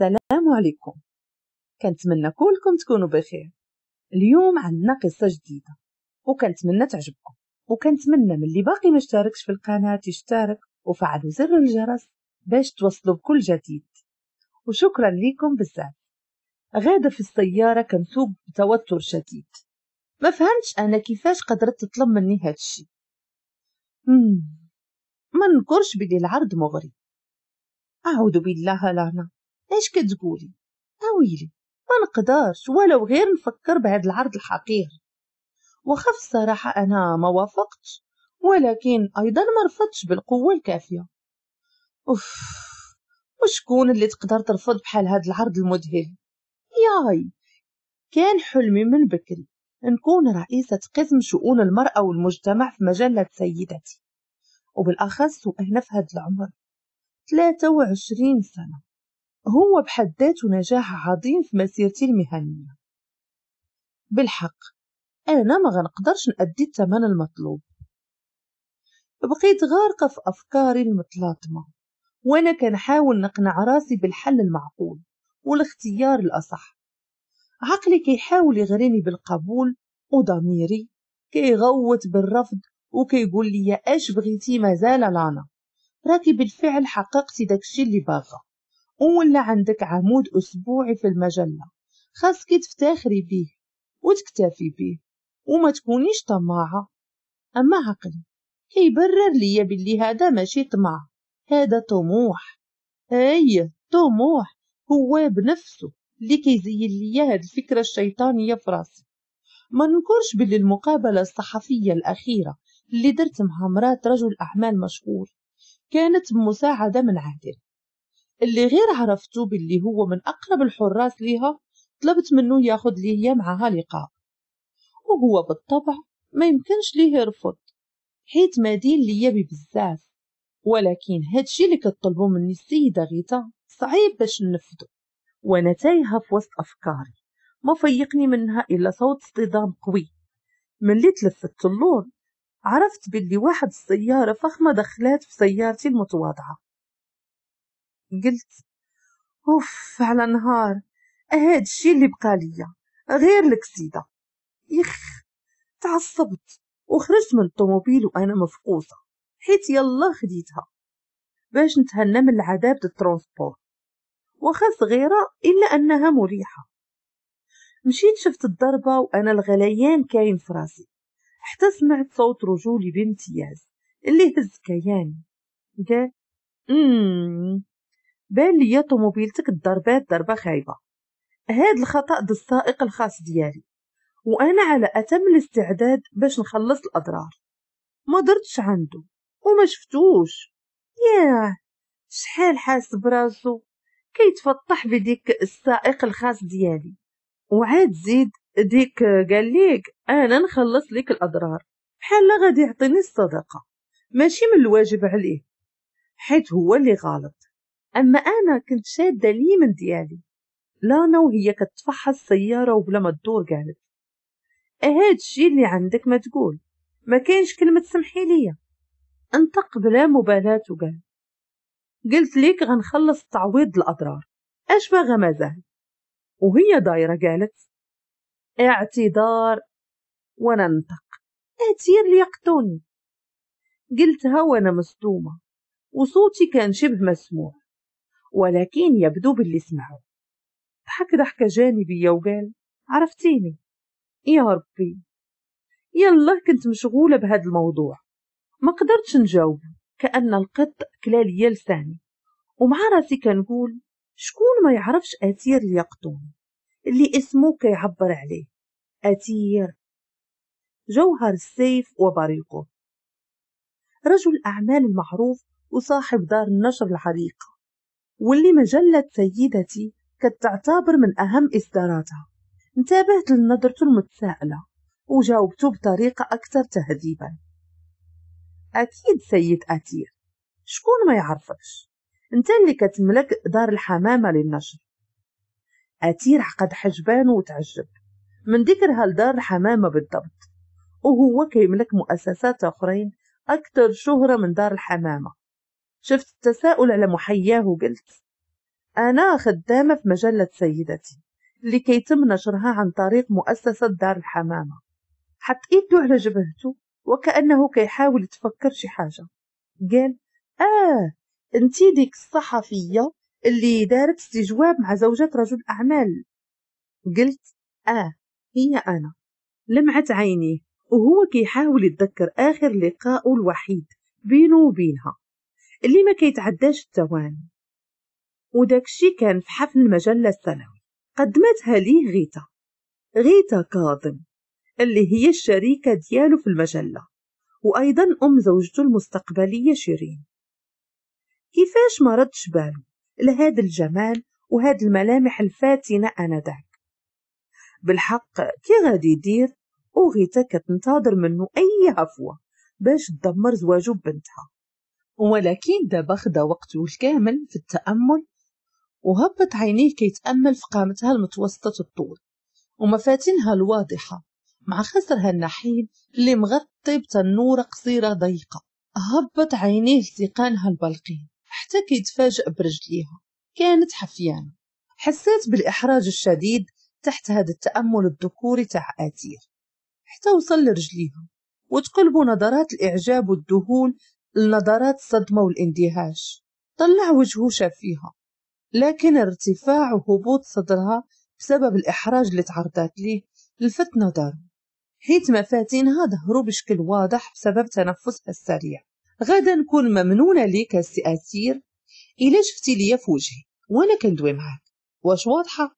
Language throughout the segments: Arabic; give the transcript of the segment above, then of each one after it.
السلام عليكم كنتمنى كلكم تكونوا بخير اليوم عندنا قصة جديدة وكنتمنى تعجبكم وكنتمنى من اللي باقي ما في القناة يشترك وفعلوا زر الجرس باش توصلوا بكل جديد وشكرا لكم بزاف غادة في السيارة كنسوق بتوتر شديد ما فهمتش أنا كيفاش قدرت تطلب مني الشيء ما ننكرش بلي العرض مغري أعوذ بالله لعنة اش كتقولي اويلي ما نقدرش ولو غير نفكر بهذا العرض الحقير وخف صراحة أنا ما وافقتش ولكن أيضا ما رفضتش بالقوة الكافية أوف وشكون اللي تقدر ترفض بحال هذا العرض المذهل ياي كان حلمي من بكري نكون رئيسة قسم شؤون المرأة والمجتمع في مجلة سيدتي وبالأخص وأنا في هذا العمر 23 سنة هو بحد ذاته نجاح عظيم في مسيرتي المهنية بالحق أنا ما غنقدرش نأدي الثمن المطلوب بقيت غارقة في أفكاري المتلاطمة وأنا كنحاول نقنع راسي بالحل المعقول والاختيار الأصح عقلي كيحاول يغريني بالقبول وضميري كيغوت بالرفض وكيقول لي اش بغيتي مازال لانا راكي بالفعل حققتي داكشي اللي باغا ولا عندك عمود أسبوعي في المجلة خاصك تفتخري بيه وتكتفي بيه وما تكونيش طماعة أما عقلي كيبرر ليا باللي هذا ماشي طمع هذا طموح أي طموح هو بنفسه اللي كيزين ليا هاد الفكرة الشيطانية في راسي ما ننكرش باللي المقابلة الصحفية الأخيرة اللي درت مع مرات رجل أعمال مشهور كانت مساعدة من عادل اللي غير عرفتو باللي هو من أقرب الحراس ليها طلبت منه ياخد ليا معها لقاء وهو بالطبع ما يمكنش ليه يرفض حيت مدين ليا ببزاف ولكن هادشي اللي كطلبو مني السيدة غيتا صعيب باش ننفذو وانا تايهة في وسط افكاري ما فيقني منها الا صوت اصطدام قوي ملي تلفت اللور عرفت باللي واحد السيارة فخمة دخلات في سيارتي المتواضعة قلت اوف على نهار هاد الشي اللي بقى ليا غير الكسيدة يخ تعصبت وخرجت من الطوموبيل وانا مفقوسة حيت يلا خديتها باش نتهنى من العذاب الترونسبور واخا صغيرة إلا أنها مريحة مشيت شفت الضربة وأنا الغليان كاين في راسي حتى سمعت صوت رجولي بامتياز اللي هز كياني قال أمم. بان ليا طوموبيلتك ضربات ضربه خايبه هاد الخطا د السائق الخاص ديالي وانا على اتم الاستعداد باش نخلص الاضرار ما درتش عنده وما شفتوش ياه شحال حاس براسو كيتفطح بديك السائق الخاص ديالي وعاد زيد ديك قال ليك انا نخلص ليك الاضرار بحال غادي يعطيني الصدقه ماشي من الواجب عليه حيت هو اللي غلط أما أنا كنت شادة لي من ديالي لانا وهي كتفحص سيارة وبلا ما تدور قالت إيه، هاد الشي اللي عندك ما تقول ما كاينش كلمة سمحي ليا انطق بلا مبالاة وقال قلت ليك غنخلص تعويض الأضرار اش باغا مازال وهي دايرة قالت اعتذار وانا انطق اتير لي قلتها وانا مصدومة وصوتي كان شبه مسموع ولكن يبدو باللي سمعه ضحك ضحكة جانبية وقال عرفتيني يا ربي يلا كنت مشغولة بهذا الموضوع ما قدرتش نجاوب كأن القط كلا لساني ومع راسي كنقول شكون ما يعرفش أثير اليقطون اللي اسمه كيعبر عليه أثير جوهر السيف وبريقه رجل أعمال معروف وصاحب دار النشر العريقة واللي مجلة سيدتي كانت تعتبر من أهم إصداراتها انتبهت لنظرته المتسائلة وجاوبته بطريقة أكثر تهذيبا أكيد سيد أتير شكون ما يعرفكش انت اللي كتملك دار الحمامة للنشر أتير عقد حجبان وتعجب من ذكرها لدار الحمامة بالضبط وهو كيملك مؤسسات أخرين أكثر شهرة من دار الحمامة شفت التساؤل على محياه وقلت أنا خدامة في مجلة سيدتي لكي يتم نشرها عن طريق مؤسسة دار الحمامة حط إيده على جبهته وكأنه كيحاول يتفكر شي حاجة قال آه انتي ديك الصحفية اللي دارت استجواب مع زوجة رجل أعمال قلت آه هي أنا لمعت عينيه وهو كيحاول يتذكر آخر لقاء الوحيد بينه وبينها اللي ما كيتعداش الثواني وداكشي كان في حفل المجلة السنوي قدمتها ليه غيتا غيتا كاظم اللي هي الشريكة ديالو في المجلة وأيضا أم زوجته المستقبلية شيرين كيفاش ما ردش باله لهذا الجمال وهاد الملامح الفاتنة آنذاك بالحق كي غادي يدير وغيتا كتنتظر منه أي هفوة باش تدمر زواجه ببنتها ولكن دابا خدا وقته الكامل في التأمل وهبط عينيه كيتأمل في قامتها المتوسطة الطول ومفاتنها الواضحة مع خسرها النحيل اللي مغطي بتنورة قصيرة ضيقة هبط عينيه التقانها البلقين حتى كيتفاجأ برجليها كانت حفيانة حسيت بالإحراج الشديد تحت هذا التأمل الذكوري تاع اتيه حتى وصل لرجليها وتقلبوا نظرات الإعجاب والذهول لنظرات الصدمة والاندهاش طلع وجهه شاف فيها لكن ارتفاع وهبوط صدرها بسبب الإحراج اللي تعرضت ليه لفت نظره حيت مفاتنها ظهروا بشكل واضح بسبب تنفسها السريع غدا نكون ممنونة ليك السي أسير إلا شفتي ليا في وجهي وأنا كندوي معاك واش واضحة؟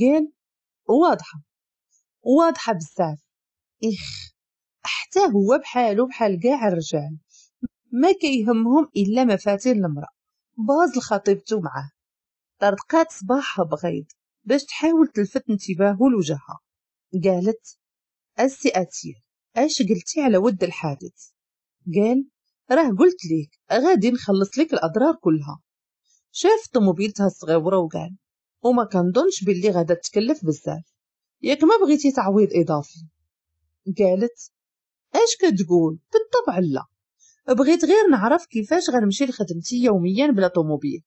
قال واضحة واضحة بزاف إخ حتى هو بحالو بحال كاع الرجال ما كيهمهم إلا مفاتن المرأة باز لخطيبته معاه طرقات صباحها بغيض باش تحاول تلفت انتباهه لوجهها قالت السي أتير اش قلتي على ود الحادث قال راه قلت ليك غادي نخلص لك الأضرار كلها شاف طوموبيلتها الصغيرة وقال وما كنظنش باللي غادا تكلف بزاف ياك ما بغيتي تعويض إضافي قالت اش كتقول بالطبع لا بغيت غير نعرف كيفاش غنمشي لخدمتي يوميا بلا طوموبيل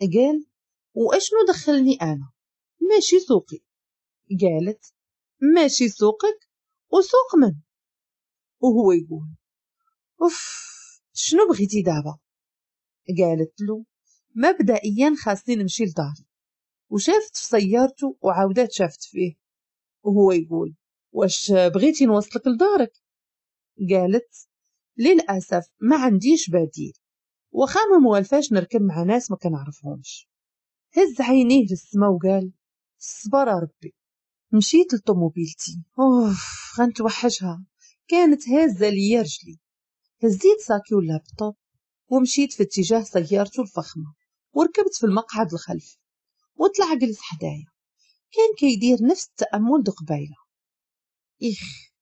قال واشنو دخلني انا ماشي سوقي قالت ماشي سوقك وسوق من وهو يقول اوف شنو بغيتي دابا قالت له مبدئيا خاصني نمشي لداري وشافت في سيارته وعاودات شافت فيه وهو يقول واش بغيتي نوصلك لدارك قالت للأسف ما عنديش بديل وخا موالفاش نركب مع ناس ما كنعرفهمش هز عينيه للسما وقال صبر ربي مشيت لطوموبيلتي اوف غنتوحشها كانت هازة ليا رجلي هزيت ساكي واللابتوب ومشيت في اتجاه سيارته الفخمة وركبت في المقعد الخلف وطلع جلس حدايا كان كيدير نفس التأمل دقبيلة إخ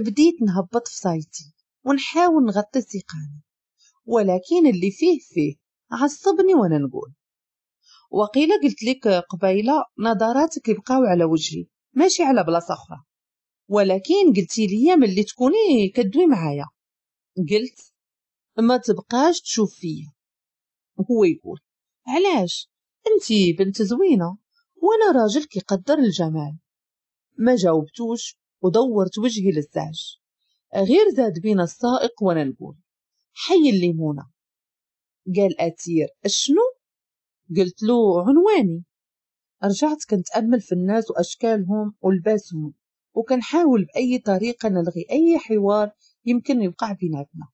بديت نهبط في صايتي ونحاول نغطي استيقاني ولكن اللي فيه فيه عصبني وانا نقول وقيله قلت لك قبيله نظراتك يبقاو على وجهي ماشي على بلاصه اخرى ولكن قلتي لي ملي تكوني كدوي معايا قلت ما تبقاش تشوف فيا هو يقول علاش انتي بنت زوينه وانا راجل كيقدر الجمال ما جاوبتوش ودورت وجهي للزعج غير زاد بينا السائق وانا نقول حي الليمونة قال أتير شنو؟ قلت له عنواني رجعت كنت أمل في الناس وأشكالهم ولباسهم وكنحاول بأي طريقة نلغي أي حوار يمكن يوقع بيناتنا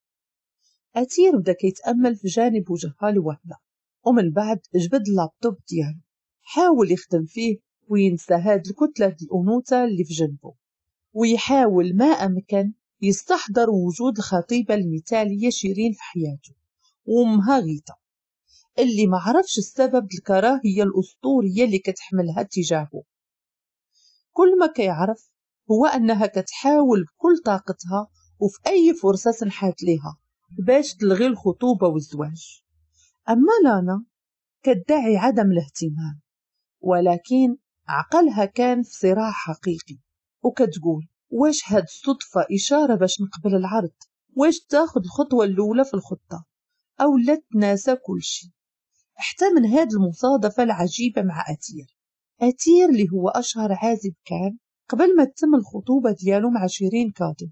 أتير بدا كيتأمل في جانب وجهها لوحده ومن بعد جبد اللابتوب ديالو حاول يخدم فيه وينسى هاد الكتلة الأنوثة اللي في جنبه ويحاول ما أمكن يستحضر وجود الخطيبة المثالية شيرين في حياته وأمها غيطة اللي معرفش السبب الكراهية الأسطورية اللي كتحملها تجاهه كل ما كيعرف هو أنها كتحاول بكل طاقتها وفي أي فرصة سنحات ليها باش تلغي الخطوبة والزواج أما لانا كتدعي عدم الاهتمام ولكن عقلها كان في صراع حقيقي وكتقول واش هاد الصدفة إشارة باش نقبل العرض واش تاخد الخطوة الأولى في الخطة أو لا تناسى كل شيء حتى من هاد المصادفة العجيبة مع أتير أتير اللي هو أشهر عازب كان قبل ما تتم الخطوبة ديالو مع شيرين كاظم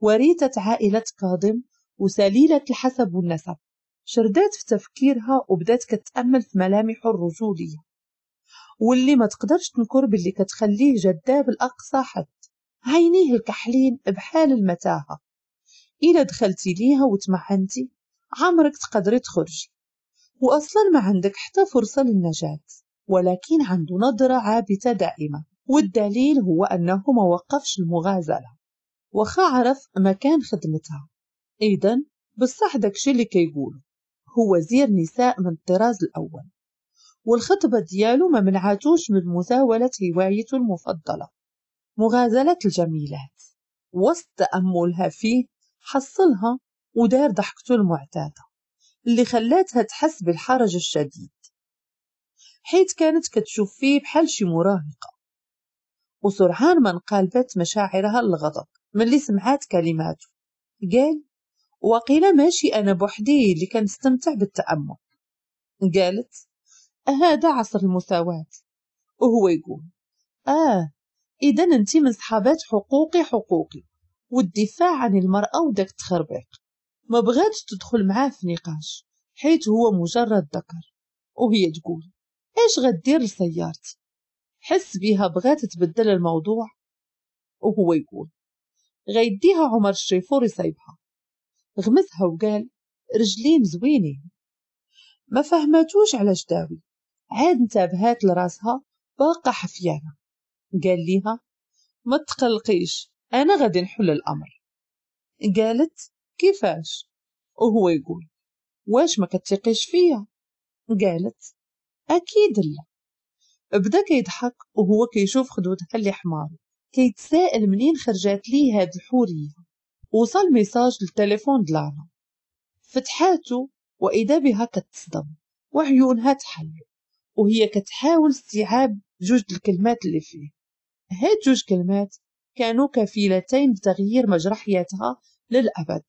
وريثة عائلة كاظم وسليلة الحسب والنسب شردات في تفكيرها وبدات كتأمل في ملامحه الرجولية واللي ما تقدرش تنكر باللي كتخليه جذاب لأقصى حد عينيه الكحلين بحال المتاهة إلا دخلتي ليها وتمحنتي عمرك تقدري تخرجي وأصلا ما عندك حتى فرصة للنجاة ولكن عنده نظرة عابتة دائمة والدليل هو أنه ما وقفش المغازلة وخا عرف مكان خدمتها إذا بصح داكشي اللي كيقولوا هو زير نساء من الطراز الأول والخطبة ديالو ما منعتوش من مزاولة هوايته المفضلة مغازلة الجميلات وسط تأملها فيه حصلها ودار ضحكته المعتادة اللي خلاتها تحس بالحرج الشديد حيت كانت كتشوف فيه بحال شي مراهقة وسرعان ما انقلبت مشاعرها للغضب ملي سمعت كلماته قال وقيل ماشي أنا بوحدي اللي كنستمتع بالتأمل قالت هذا عصر المساواة وهو يقول آه إذا أنت من صحابات حقوقي حقوقي والدفاع عن المرأة وداك تخربيق ما بغاتش تدخل معاه في نقاش حيت هو مجرد ذكر وهي تقول ايش غدير لسيارتي حس بيها بغات تبدل الموضوع وهو يقول غيديها عمر الشيفور يصيبها غمزها وقال رجلين زوينين ما فهمتوش على داوي عاد انتبهات لراسها باقا حفيانه قال ليها ما تقلقيش أنا غادي نحل الأمر قالت كيفاش وهو يقول واش ما كتثقيش فيا قالت أكيد لا بدا كيضحك وهو كيشوف خدوتها اللي حمار كيتسائل منين خرجات ليه هاد الحورية وصل ميساج للتليفون دلانا فتحاتو وإذا بها كتصدم وعيونها تحل وهي كتحاول استيعاب جوج الكلمات اللي فيه هاد جوج كلمات كانوا كفيلتين بتغيير مجرى حياتها للأبد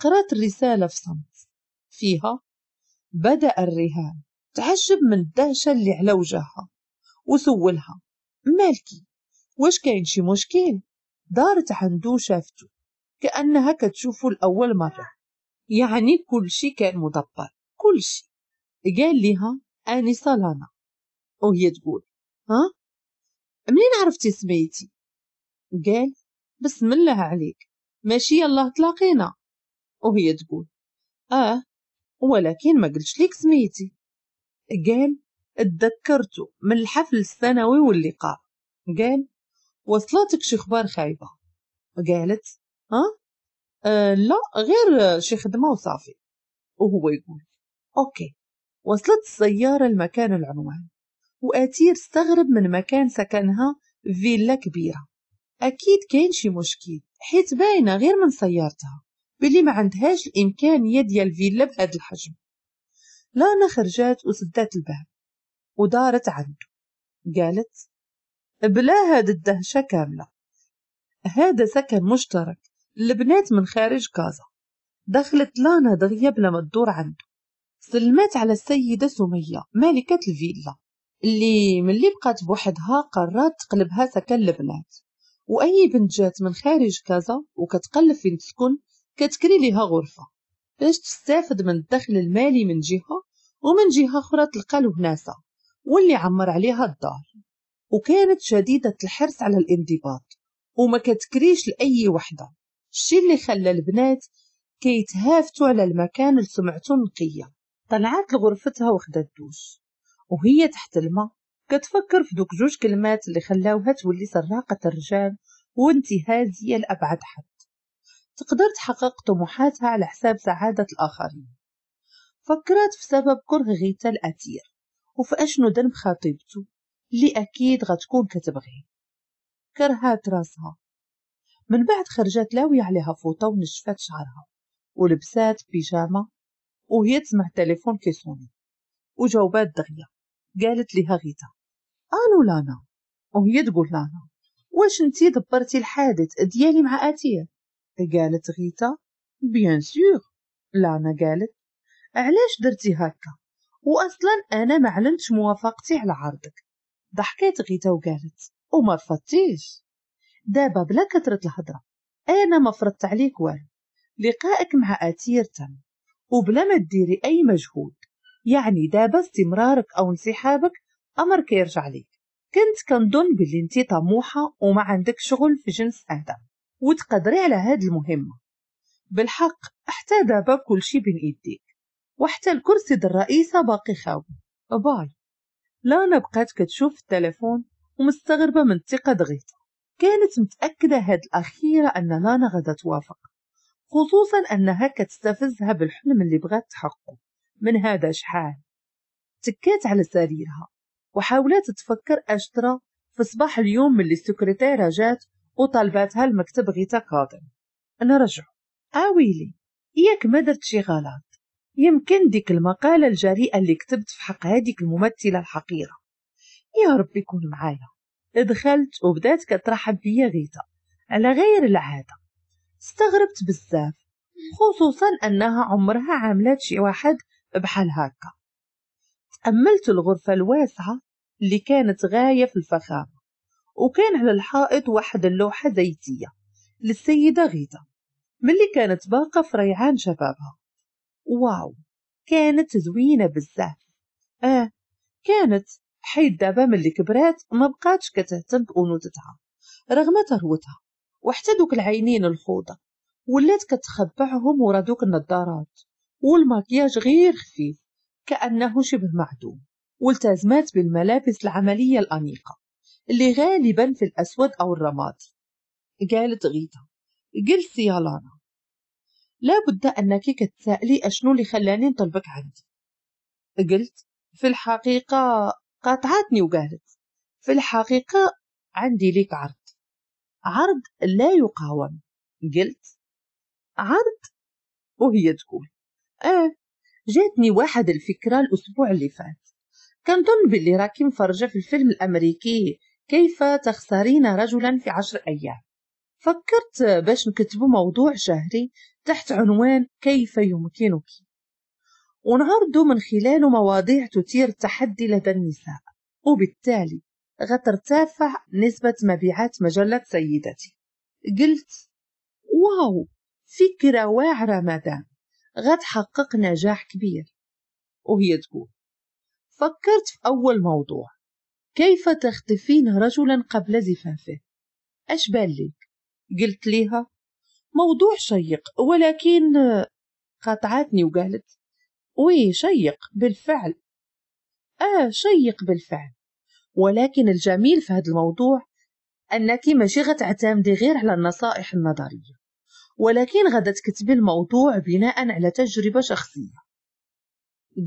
قرأت الرسالة في صمت فيها بدأ الرهان تعجب من الدهشة اللي على وجهها وسولها مالكي واش كاين شي مشكل دارت عندو شافته كأنها كتشوفو الأول مرة يعني كل شي كان مدبر كل شي قال لها أنسة لانا وهي تقول ها منين عرفتي سميتي قال بسم الله عليك ماشي الله تلاقينا وهي تقول اه ولكن ما قلتش ليك سميتي قال اتذكرته من الحفل السنوي واللقاء قال وصلتك شي خبار خايبه قالت ها آه،, أه لا غير شي خدمه وصافي وهو يقول اوكي وصلت السياره لمكان العنوان وأتير استغرب من مكان سكنها فيلا كبيرة أكيد كان شي مشكل حيت باينة غير من سيارتها بلي ما عندهاش الإمكانية ديال فيلا بهاد الحجم لانا خرجات وسدات الباب ودارت عنده قالت بلا هاد الدهشة كاملة هذا سكن مشترك لبنات من خارج كازا دخلت لانا دغيا بلا ما تدور عنده سلمات على السيدة سمية مالكة الفيلا اللي ملي بقات بوحدها قررت تقلبها سكن البنات واي بنت جات من خارج كازا وكتقلب فين تسكن كتكري ليها غرفه باش تستافد من الدخل المالي من جهه ومن جهه اخرى تلقى لهناسه واللي عمر عليها الدار وكانت شديده الحرص على الانضباط وما كتكريش لاي وحده الشي اللي خلى البنات كيتهافتوا على المكان اللي سمعته نقيه طلعت لغرفتها وخدت دوش وهي تحت الماء كتفكر في دوك جوج كلمات اللي خلاوها تولي سراقة الرجال وانتهازية لأبعد حد تقدر تحقق طموحاتها على حساب سعادة الآخرين فكرت في سبب كره غيتا الأثير وفي أشنو ذنب خطيبته اللي أكيد غتكون كتبغيه كرهات راسها من بعد خرجت لاوية عليها فوطة ونشفت شعرها ولبسات بيجامة وهي تسمع تليفون كيصوني وجاوبات دغيا قالت لها غيتا قالوا لانا وهي تقول لانا واش انتي دبرتي الحادث ديالي مع آتية قالت غيتا بيان سور لانا قالت علاش درتي هكا واصلا انا ما علمتش موافقتي على عرضك ضحكات غيتا وقالت وما رفضتيش دابا بلا كثرة الهضرة انا ما فرضت عليك والو لقائك مع آتية تم وبلا ما ديري اي مجهود يعني دابا استمرارك أو انسحابك أمر كيرجع ليك كنت كنظن باللي انت طموحة وما عندك شغل في جنس هذا وتقدري على هاد المهمة بالحق حتى دابا كلشي بين ايديك وحتى الكرسي د الرئيسة باقي خاوي باي لانا بقات كتشوف التلفون ومستغربة من الثقة دغيتا كانت متأكدة هاد الأخيرة أن لانا غدا توافق خصوصا أنها كتستفزها بالحلم اللي بغات تحققه من هذا شحال تكات على سريرها وحاولت تفكر اش ترى في صباح اليوم ملي السكرتيرة جات وطلباتها المكتب غيتا أنا رجع آويلي آه ياك ما درت شي غلط يمكن ديك المقالة الجريئة اللي كتبت في حق هذيك الممثلة الحقيرة يا ربي يكون معايا دخلت وبدات كترحب بيا غيتا على غير العادة استغربت بزاف خصوصا أنها عمرها عاملات شي واحد بحال هكا تأملت الغرفة الواسعة اللي كانت غاية في الفخامة وكان على الحائط واحد اللوحة زيتية للسيدة غيدة ملي كانت باقة في ريعان شبابها واو كانت زوينة بزاف آه كانت حيت دابا ملي كبرات ما بقاتش كتهتم بأنوثتها رغم ثروتها وحتى دوك العينين الخوضة ولات كتخبعهم ورا دوك النظارات والمكياج غير خفيف كأنه شبه معدوم والتزمات بالملابس العملية الأنيقة اللي غالبا في الأسود أو الرمادي قالت غيتا جلسي يا لانا لابد أنك كتسألي أشنو اللي خلاني نطلبك عندي قلت في الحقيقة قاطعتني وقالت في الحقيقة عندي ليك عرض عرض لا يقاوم قلت عرض وهي تقول إيه جاتني واحد الفكرة الأسبوع اللي فات كنظن باللي راكي مفرجة في الفيلم الأمريكي كيف تخسرين رجلا في عشر أيام فكرت باش نكتب موضوع شهري تحت عنوان كيف يمكنك ونعرض من خلال مواضيع تثير التحدي لدى النساء وبالتالي غترتفع نسبة مبيعات مجلة سيدتي قلت واو فكرة واعرة مدام غتحقق نجاح كبير وهي تقول فكرت في أول موضوع كيف تختفين رجلا قبل زفافه أش بالك قلت ليها موضوع شيق ولكن قاطعتني وقالت وي شيق بالفعل آه شيق بالفعل ولكن الجميل في هذا الموضوع أنك ماشي غتعتمدي غير على النصائح النظرية ولكن غدا تكتبي الموضوع بناء على تجربة شخصية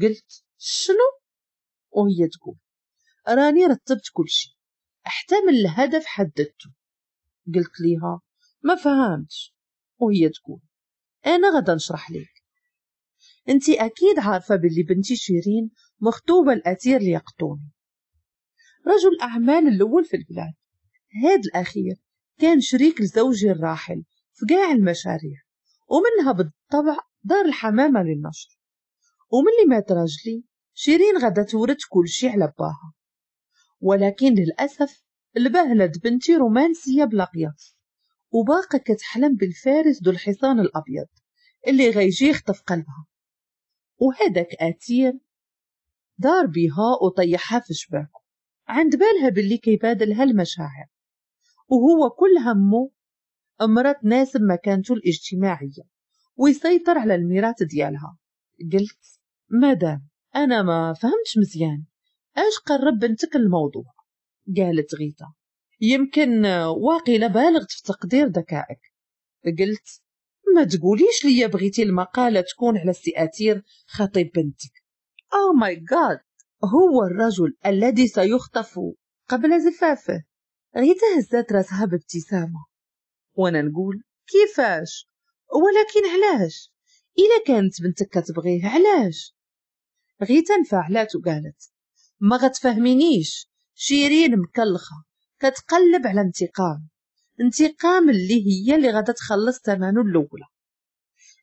قلت شنو وهي تقول راني رتبت كل شيء احتمل الهدف حددته قلت ليها ما فهمتش وهي تقول انا غدا نشرح لك انت اكيد عارفه باللي بنتي شيرين مخطوبه لاتير ليقطوني رجل اعمال الاول في البلاد هاد الاخير كان شريك لزوجي الراحل في جميع المشاريع ومنها بالطبع دار الحمامة للنشر ومن اللي مات راجلي شيرين غدا تورد كل شي على باها ولكن للأسف البهلت بنتي رومانسية بلا قياس وباقى كتحلم بالفارس ذو الحصان الأبيض اللي غيجي يخطف قلبها وهذاك أثير دار بها وطيحها في شباكه عند بالها باللي كيبادلها المشاعر وهو كل همه امرأة تناسب مكانته الاجتماعية ويسيطر على الميراث ديالها قلت مدام أنا ما فهمتش مزيان اش قرب بنتك الموضوع قالت غيتا يمكن واقيلا بالغت في تقدير ذكائك قلت ما تقوليش لي بغيتي المقالة تكون على السئاتير خطيب بنتك او ماي جاد هو الرجل الذي سيخطف قبل زفافه غيتا هزات راسها بابتسامة وانا نقول كيفاش ولكن علاش الا كانت بنتك كتبغيه علاش غيتا انفعلات وقالت ما غتفهمينيش شيرين مكلخه كتقلب على انتقام انتقام اللي هي اللي غادا تخلص ثمنه الاولى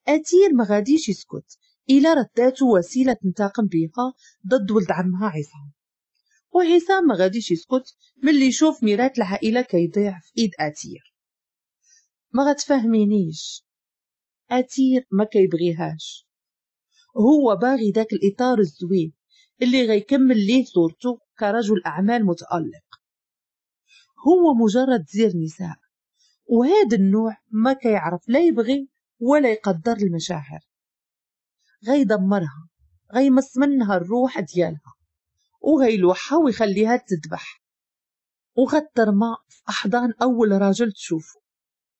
اتير ما غاديش يسكت إلا رداته وسيلة تنتقم بها ضد ولد عمها عصام وعصام ما غاديش يسكت ملي يشوف ميراث العائلة كيضيع في إيد اتير ما غتفهمينيش أتير ما كيبغيهاش هو باغي داك الإطار الزوين اللي غيكمل ليه صورته كرجل أعمال متألق هو مجرد زير نساء وهاد النوع ما كيعرف لا يبغي ولا يقدر المشاعر غيدمرها غيمس منها الروح ديالها وغيلوحها ويخليها تذبح وغترمى في أحضان أول راجل تشوفه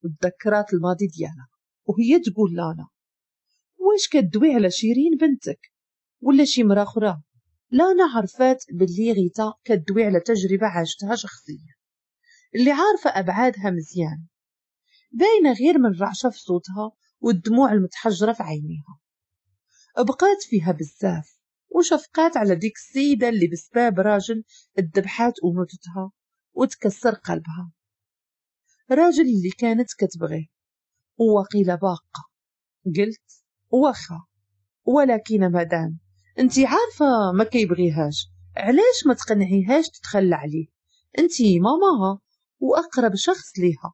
والتذكرات الماضي ديالها وهي تقول لانا واش كدوي على شيرين بنتك ولا شي مرا اخرى لانا عرفات باللي غيتا كدوي على تجربة عاشتها شخصيا اللي عارفة أبعادها مزيان باينة غير من رعشه في صوتها والدموع المتحجرة في عينيها بقات فيها بزاف وشفقات على ديك السيدة اللي بسباب راجل الدبحات أنوثتها وتكسر قلبها راجل اللي كانت كتبغيه وقيل باقة قلت واخا ولكن مدام انتي عارفة ما كيبغيهاش علاش ما تقنعيهاش تتخلى عليه انتي ماماها واقرب شخص ليها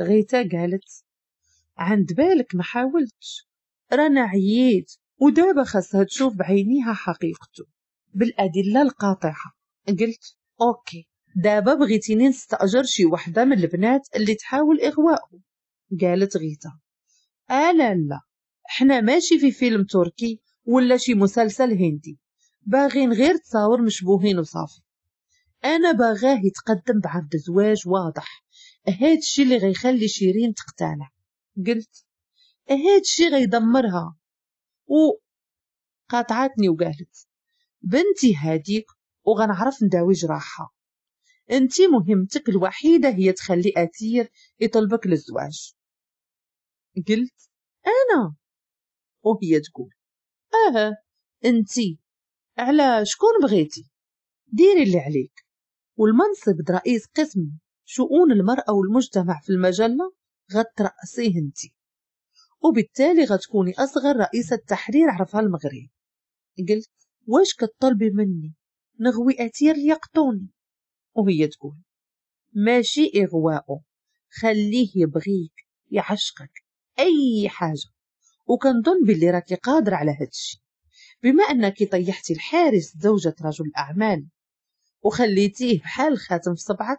غيتا قالت عند بالك ما حاولتش رانا عييت ودابا خاصها تشوف بعينيها حقيقته بالأدلة القاطعة قلت أوكي دابا بغيتيني نستأجر شي وحدة من البنات اللي تحاول إغواءه قالت غيتا ألا آه، لا حنا ماشي في فيلم تركي ولا شي مسلسل هندي باغين غير تصاور مشبوهين وصافي أنا باغاه يتقدم بعقد زواج واضح هاد الشي اللي غيخلي شيرين تقتنع قلت هاد الشي غيدمرها و قاطعتني وقالت بنتي هاديك وغنعرف نداوي جراحها انت مهمتك الوحيده هي تخلي اثير يطلبك للزواج قلت انا وهي تقول اه انت على شكون بغيتي ديري اللي عليك والمنصب رئيس قسم شؤون المرأة والمجتمع في المجلة غترأسيه انت وبالتالي غتكوني أصغر رئيسة تحرير عرفها المغرب قلت واش كطلبي مني نغوي اثير ليقطوني وهي تقول ماشي إغواءه إيه خليه يبغيك يعشقك أي حاجة وكنظن باللي راكي قادرة على هادشي بما أنك طيحتي الحارس زوجة رجل الأعمال وخليتيه بحال خاتم في صبعك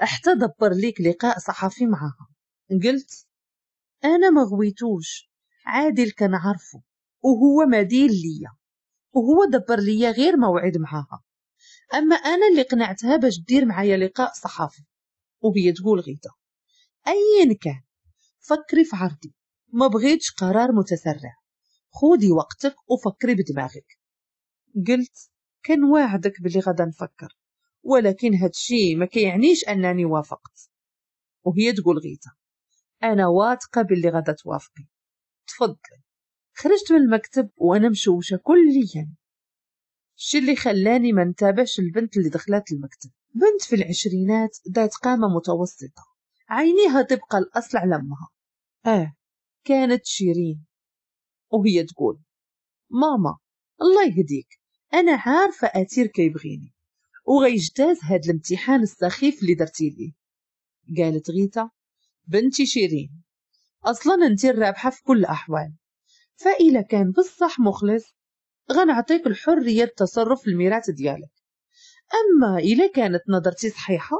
حتى دبر ليك لقاء صحفي معها قلت أنا ما غويتوش عادل كنعرفو وهو مدين ليا وهو دبر ليا غير موعد معاها أما أنا اللي قنعتها باش دير معايا لقاء صحفي تقول غيدا أيا كان فكري في عرضي ما بغيتش قرار متسرع خودي وقتك وفكري بدماغك قلت كان واعدك بلي غدا نفكر ولكن هادشي ما كيعنيش أنني وافقت وهي تقول غيتا أنا واثقة باللي غدا توافقي تفضلي خرجت من المكتب وأنا مشوشة كليا الشي اللي خلاني ما نتابعش البنت اللي دخلت المكتب بنت في العشرينات ذات قامة متوسطة عينيها تبقى الأصل على أمها آه كانت شيرين وهي تقول ماما الله يهديك أنا عارفة أثير كيبغيني وغيجتاز هاد الامتحان السخيف اللي درتي لي قالت غيتا بنتي شيرين أصلا انت الرابحة في كل الأحوال فإلا كان بصح مخلص غنعطيك الحرية التصرف في الميراث ديالك أما إلا كانت نظرتي صحيحة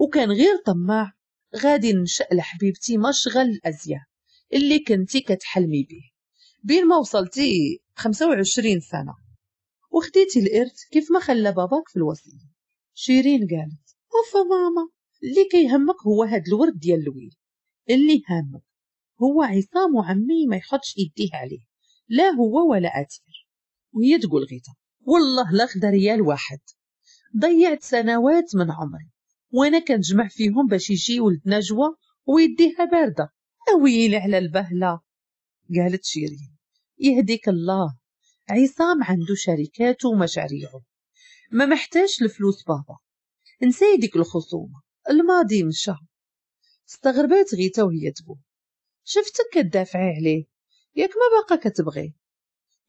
وكان غير طماع غادي ننشأ لحبيبتي مشغل الأزياء اللي كنتي كتحلمي به بين ما وصلتي 25 سنة وخديتي الإرث كيف ما خلى باباك في الوصية شيرين قالت أوفا ماما اللي كيهمك هو هاد الورد ديال الويل اللي هامك هو عصام وعمي ما يحطش إيديه عليه لا هو ولا أتي وهي تقول غيتا والله لا خدا ريال واحد ضيعت سنوات من عمري وانا كنجمع فيهم باش يجي ولد نجوى ويديها بارده اويلي على البهله قالت شيرين يهديك الله عصام عنده شركات ومشاريعه ما محتاج لفلوس بابا نسي ديك الخصومه الماضي مشى استغربت غيتا وهي تقول شفتك كدافعي عليه ياك ما باقا كتبغيه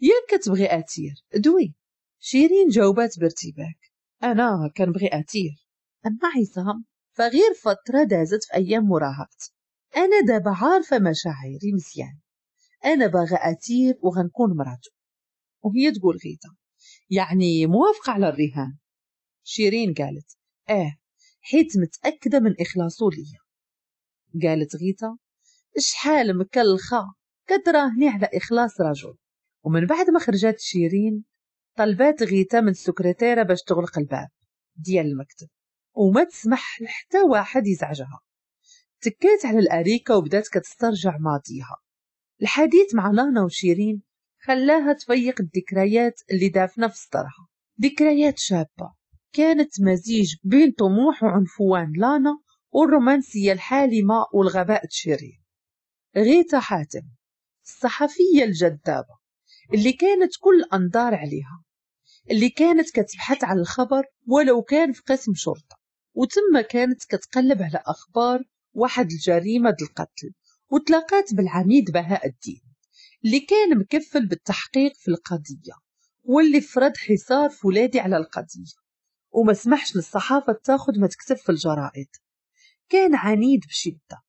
ياك كتبغي أتير دوي شيرين جاوبات بارتباك أنا كنبغي أتير أما عصام فغير فترة دازت في أيام مراهقتي أنا دابا عارفة مشاعري مزيان أنا باغا أتير وغنكون مراتو وهي تقول غيدا يعني موافقة على الرهان شيرين قالت آه حيت متأكدة من إخلاصو ليا قالت غيتا شحال مكلخة كتراهني على إخلاص رجل ومن بعد ما خرجت شيرين طلبات غيتا من السكرتيرة باش تغلق الباب ديال المكتب وما تسمح لحتى واحد يزعجها تكيت على الأريكة وبدات كتسترجع ماضيها الحديث مع لانا وشيرين خلاها تفيق الذكريات اللي دافنة في سطرها ذكريات شابة كانت مزيج بين طموح وعنفوان لانا والرومانسية الحالمة والغباء تشيرين غيتا حاتم الصحفية الجذابة اللي كانت كل أنظار عليها اللي كانت كتبحث عن الخبر ولو كان في قسم شرطة وتم كانت كتقلب على أخبار واحد الجريمة القتل وتلاقات بالعميد بهاء الدين اللي كان مكفل بالتحقيق في القضية واللي فرض حصار فولادي على القضية وما سمحش للصحافة تاخد ما تكتب في الجرائد كان عنيد بشدة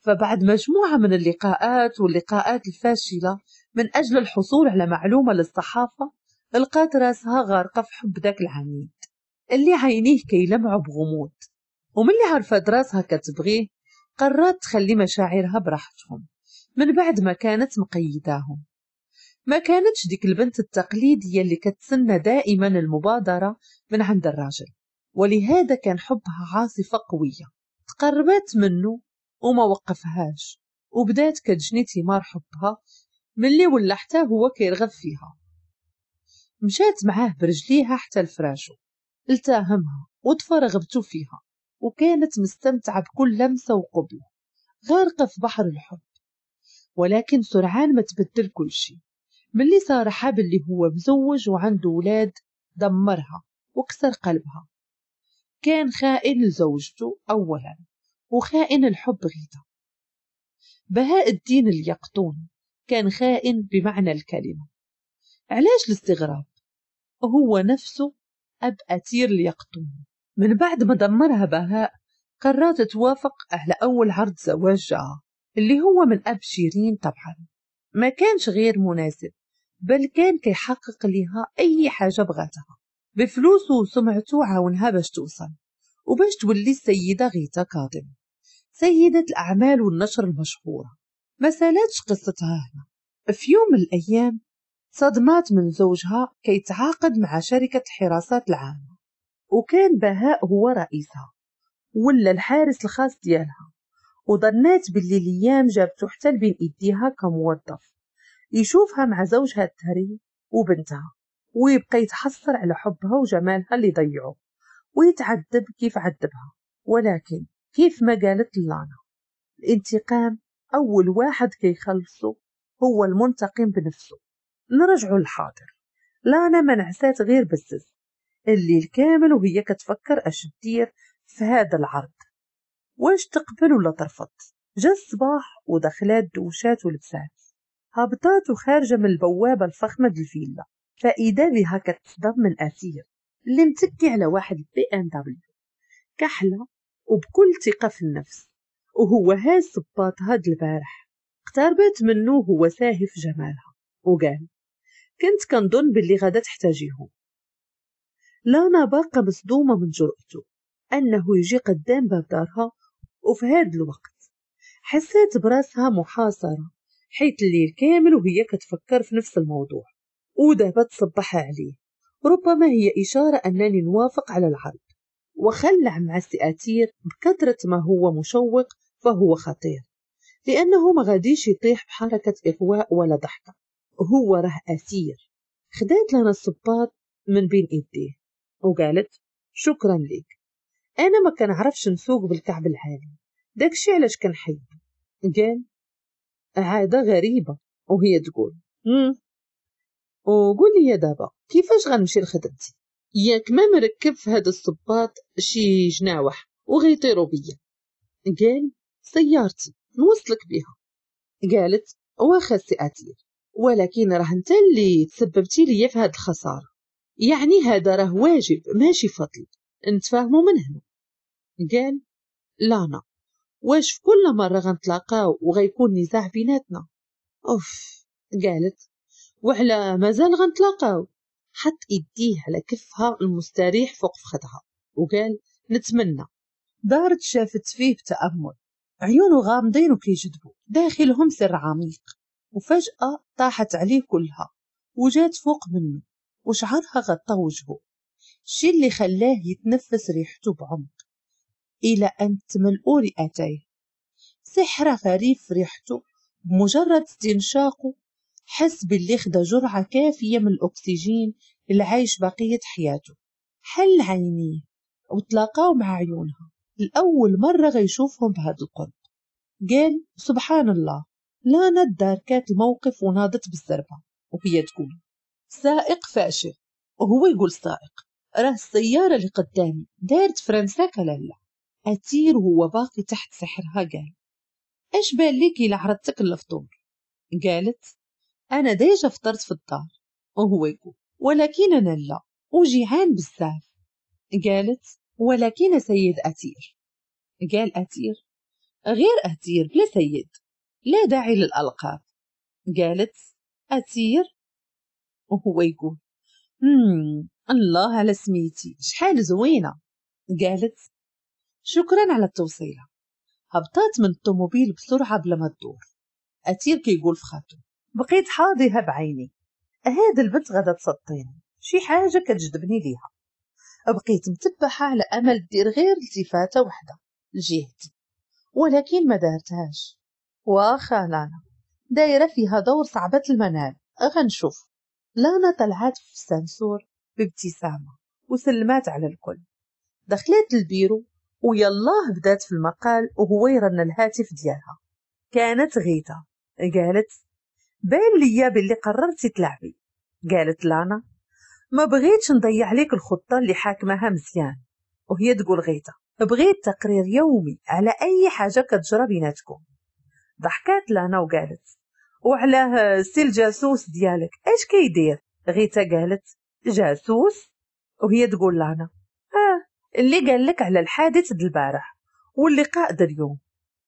فبعد مجموعة من اللقاءات واللقاءات الفاشلة من أجل الحصول على معلومة للصحافة لقات راسها غارقة في حب ذاك العميد اللي عينيه كيلمعوا بغموض اللي عرفت راسها كتبغيه قررت تخلي مشاعرها براحتهم من بعد ما كانت مقيداهم ما كانتش ديك البنت التقليدية اللي كتسنى دائما المبادرة من عند الراجل ولهذا كان حبها عاصفة قوية تقربت منه وما وقفهاش وبدات كتجني ثمار حبها ملي ولا حتى هو كيرغب فيها مشات معاه برجليها حتى الفراشو التهمها وطفى رغبته فيها وكانت مستمتعة بكل لمسة وقبلة غارقة في بحر الحب ولكن سرعان ما تبدل كل شيء ملي صارحها باللي هو مزوج وعنده ولاد دمرها وكسر قلبها كان خائن لزوجته أولا وخائن الحب غيدا بهاء الدين اليقطون كان خائن بمعنى الكلمة علاش الاستغراب هو نفسه أب أتير ليقتله من بعد ما دمرها بهاء قررت توافق على أول عرض زواج جاها اللي هو من أب شيرين طبعا ما كانش غير مناسب بل كان كيحقق لها أي حاجة بغتها بفلوسه وسمعته عاونها باش توصل وباش تولي السيدة غيتا كاظم سيدة الأعمال والنشر المشهورة ما سالتش قصتها هنا في يوم من الأيام صدمات من زوجها كيتعاقد مع شركة الحراسات العامة وكان بهاء هو رئيسها ولا الحارس الخاص ديالها وظنات باللي ليام جابته حتى بين ايديها كموظف يشوفها مع زوجها الثري وبنتها ويبقى يتحسر على حبها وجمالها اللي ضيعوه ويتعذب كيف عذبها ولكن كيف ما قالت لانا الانتقام أول واحد كيخلصه هو المنتقم بنفسه نرجع للحاضر لا أنا ما نعسات غير بزز الليل كامل وهي كتفكر أش تدير في هذا العرض واش تقبل ولا ترفض جا الصباح ودخلات دوشات ولبسات هبطات وخارجة من البوابة الفخمة ديال الفيلا فإذا بها كتصدم من أثير اللي متكي على واحد بي ام دبليو كحلة وبكل ثقة في النفس وهو ها صباط هاد البارح اقتربت منه هو ساهي في جمالها وقال كنت كنظن باللي غادا تحتاجيهم لانا باقة مصدومة من جرأته أنه يجي قدام باب دارها وفي هاد الوقت حسيت براسها محاصرة حيت الليل كامل وهي كتفكر في نفس الموضوع ودابا تصبح عليه ربما هي إشارة أنني نوافق على العرض وخلع مع السئاتير بكثرة ما هو مشوق فهو خطير لأنه ما غاديش يطيح بحركة إغواء ولا ضحكة هو راه أثير خدات لنا الصباط من بين إيديه وقالت شكرا ليك أنا ما عرفش نسوق بالكعب العالي داكشي علاش كنحيد قال عادة غريبة وهي تقول مم. وقول لي يا دابا كيفاش غنمشي لخدمتي ياك ما مركب في هذا الصباط شي جناوح وغيطيروا بيا قال سيارتي نوصلك بها قالت واخا سي ولكن راه انت اللي تسببتي ليا في هاد الخسارة يعني هذا راه واجب ماشي فضل نتفاهمو من هنا قال لانا واش في كل مرة غنتلاقاو وغيكون نزاع بيناتنا اوف قالت وعلى مازال غنتلاقاو حط يديه على كفها المستريح فوق فخدها وقال نتمنى دارت شافت فيه بتأمل عيونه غامضين وكيجذبوا داخلهم سر عميق وفجأة طاحت عليه كلها وجات فوق منه وشعرها غطى وجهه الشي اللي خلاه يتنفس ريحته بعمق إلى أن تملؤ رئتيه سحر غريب في ريحته بمجرد استنشاقه حس باللي خدا جرعة كافية من الأكسجين اللي عايش بقية حياته حل عينيه وتلاقاو مع عيونها لأول مرة غيشوفهم بهذا القرب قال سبحان الله لا ندار كات الموقف وناضت بالزربة وهي تقول سائق فاشل وهو يقول سائق راه السيارة اللي قدامي دارت فرنساكا كلالا أتير وهو باقي تحت سحرها قال إيش بالك إلا عرضتك الفطور قالت انا ديجا فطرت في الدار وهو يقول ولكن انا لا وجيعان بزاف قالت ولكن سيد أتير قال أتير غير أتير بلا سيد لا داعي للألقاب قالت أتير وهو يقول مم. الله على سميتي شحال زوينة قالت شكرا على التوصيلة هبطات من الطوموبيل بسرعة بلا ما تدور أتير كيقول في خاطو بقيت حاضيها بعيني هاد البنت غادا تسطيني شي حاجة كتجذبني ليها بقيت متبحة على أمل دير غير التفاتة وحدة لجهتي ولكن ما دارتهاش واخا لانا دايرة فيها دور صعبة المنال غنشوف لانا طلعت في السنسور بابتسامة وسلمات على الكل دخلت البيرو ويالله بدات في المقال وهو يرن الهاتف ديالها كانت غيتا قالت بان ليا باللي قررتي تلعبي قالت لانا ما بغيتش نضيع عليك الخطة اللي حاكمها مزيان وهي تقول غيتا بغيت تقرير يومي على أي حاجة كتجرى بيناتكم ضحكات لانا وقالت وعلاه سي الجاسوس ديالك اش كيدير غيتا قالت جاسوس وهي تقول لانا اه اللي قال لك على الحادث د البارح واللقاء اليوم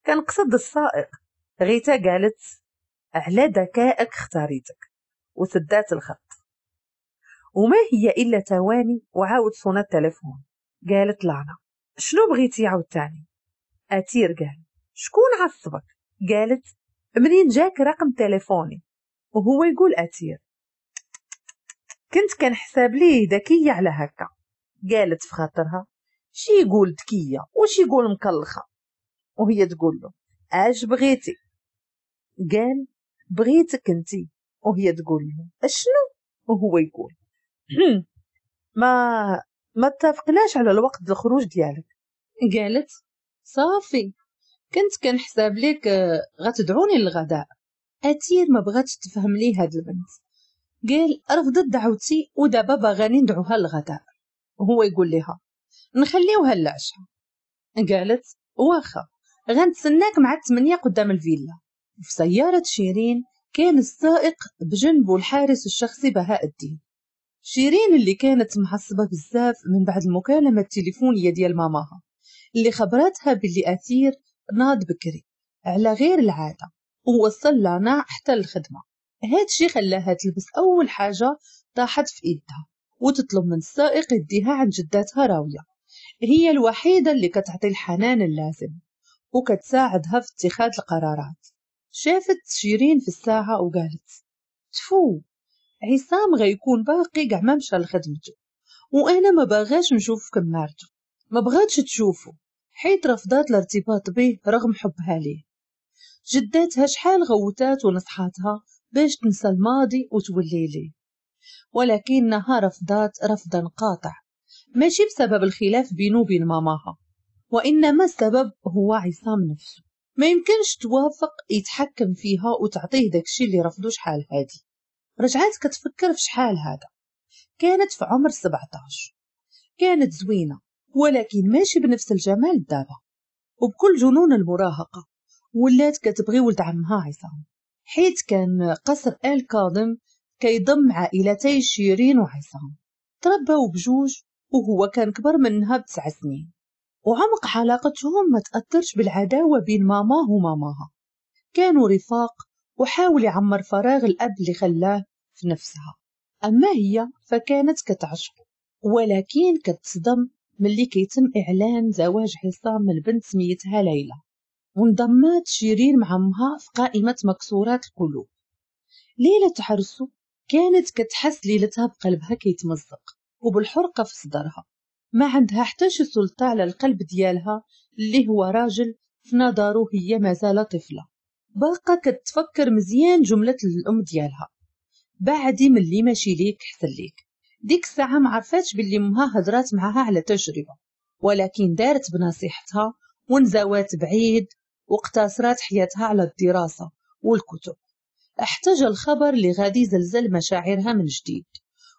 كان قصد السائق غيتا قالت على ذكائك اختاريتك وسدات الخط وما هي إلا ثواني وعاود صونا التلفون قالت لعنة شنو بغيتي عاود تاني أتير قال شكون عصبك قالت منين جاك رقم تلفوني وهو يقول أتير كنت كنحساب ليه ذكية على هكا قالت في خاطرها شي يقول ذكية وش يقول مكلخة وهي تقول له اش بغيتي قال بغيتك انتي وهي تقول له اشنو وهو يقول ما ما اتفقناش على الوقت الخروج ديالك قالت صافي كنت كنحساب لك آه، غتدعوني للغداء أثير ما بغاتش تفهم لي هاد البنت قال رفضت دعوتي ودابا باغاني ندعوها للغداء هو يقول لها نخليوها للعشاء قالت واخا غنتسناك مع الثمانية قدام الفيلا في سيارة شيرين كان السائق بجنبه الحارس الشخصي بهاء الدين شيرين اللي كانت محصبة بزاف من بعد المكالمة التليفونية ديال ماماها اللي خبراتها باللي أثير ناض بكري على غير العادة ووصل لنا حتى الخدمة هاد شي خلاها تلبس أول حاجة طاحت في إيدها وتطلب من السائق يديها عند جداتها راوية هي الوحيدة اللي كتعطي الحنان اللازم وكتساعدها في اتخاذ القرارات شافت شيرين في الساعة وقالت تفو عصام غيكون باقي كاع ما مشى لخدمته وانا ما باغاش نشوف كمارته ما بغاتش تشوفه حيت رفضات الارتباط به رغم حبها ليه جداتها شحال غوتات ونصحاتها باش تنسى الماضي وتولي ليه ولكنها رفضات رفضا قاطع ماشي بسبب الخلاف بينه وبين ماماها وإنما السبب هو عصام نفسه ما يمكنش توافق يتحكم فيها وتعطيه داكشي اللي رفضو شحال هادي رجعات كتفكر في شحال هذا كانت في عمر 17 كانت زوينة ولكن ماشي بنفس الجمال دابا وبكل جنون المراهقة ولات كتبغي ولد عمها عصام حيت كان قصر آل كاظم كيضم عائلتي شيرين وعصام تربوا بجوج وهو كان كبر منها بتسع سنين وعمق علاقتهم ما تأثرش بالعداوة بين ماما وماماها كانوا رفاق وحاول يعمر فراغ الأب اللي خلاه في نفسها أما هي فكانت كتعشقه ولكن كتصدم ملي كيتم إعلان زواج عصام من بنت سميتها ليلى وانضمت شيرين مع امها في قائمة مكسورات القلوب ليلى تحرسو كانت كتحس ليلتها بقلبها كيتمزق وبالحرقة في صدرها ما عندها حتى شي سلطة على القلب ديالها اللي هو راجل في نظره هي مازال طفلة باقا كتفكر مزيان جملة الأم ديالها بعدي من اللي ماشي ليك حسن ليك ديك الساعة ما عرفاتش باللي مها هدرات معها على تجربة ولكن دارت بنصيحتها ونزوات بعيد واقتصرت حياتها على الدراسة والكتب احتاج الخبر اللي غادي زلزل مشاعرها من جديد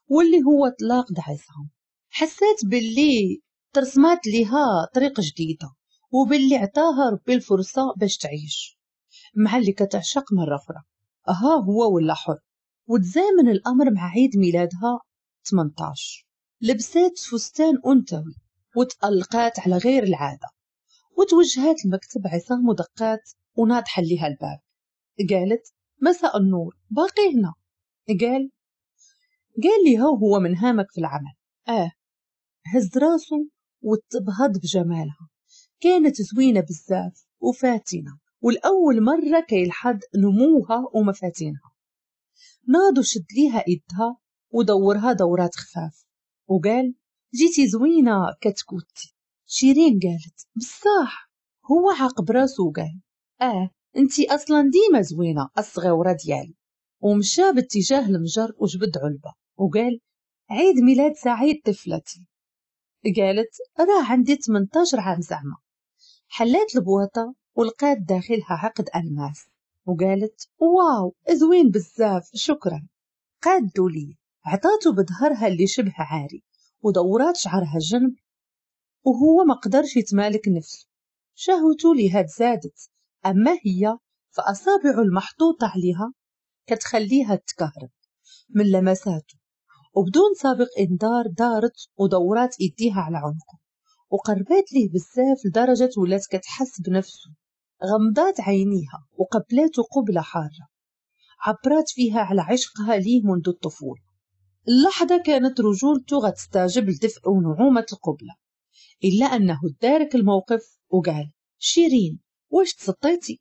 واللي هو طلاق دعسها حسات باللي ترسمات ليها طريق جديدة وباللي عطاها ربي الفرصة باش تعيش مع اللي كتعشق مرة أخرى أها هو ولا حر وتزامن الأمر مع عيد ميلادها 18 لبسات فستان أنثوي وتألقات على غير العادة وتوجهات المكتب عصام ودقات وناضحة ليها الباب قالت مساء النور باقي هنا قال قال لي هو هو هامك في العمل آه هز راسه وتبهض بجمالها كانت زوينة بزاف وفاتنة والأول مرة كيلحد نموها ومفاتينها ناض شد ليها إيدها ودورها دورات خفاف وقال جيتي زوينة كتكوتي شيرين قالت بصح هو عاقب راسو وقال اه انتي اصلا ديما زوينه الصغيره ديالي ومشى باتجاه المجر وجبد علبه وقال عيد ميلاد سعيد طفلتي قالت راه عندي 18 عام زعما حلات البواطة ولقات داخلها عقد ألماس وقالت واو زوين بزاف شكرا قادو لي عطاته بظهرها اللي شبه عاري ودورات شعرها جنب وهو ما قدرش يتمالك نفسه شهوته ليها تزادت أما هي فأصابع المحطوطة عليها كتخليها تكهرب من لمساته وبدون سابق إنذار دارت ودورات إيديها على عنقه وقربات ليه بزاف لدرجة ولات كتحس بنفسه غمضات عينيها وقبلاته قبلة حارة عبرات فيها على عشقها ليه منذ الطفولة اللحظة كانت رجولته غتستعجب لدفء ونعومة القبلة إلا أنه دارك الموقف وقال شيرين واش تسطيتي